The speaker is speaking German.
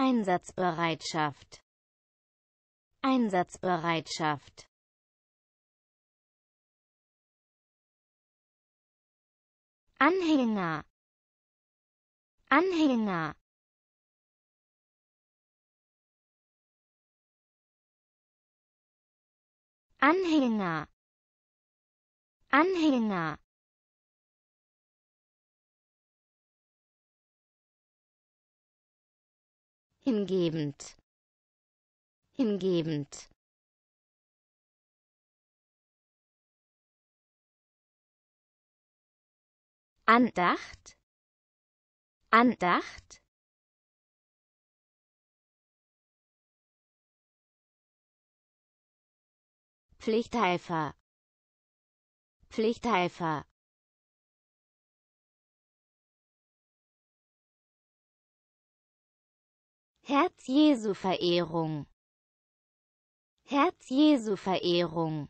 Einsatzbereitschaft Einsatzbereitschaft Anhänger Anhänger Anhänger Anhänger hingebend hingebend Andacht Andacht Pflichtheifer, Pflichteifer Herz-Jesu-Verehrung Herz-Jesu-Verehrung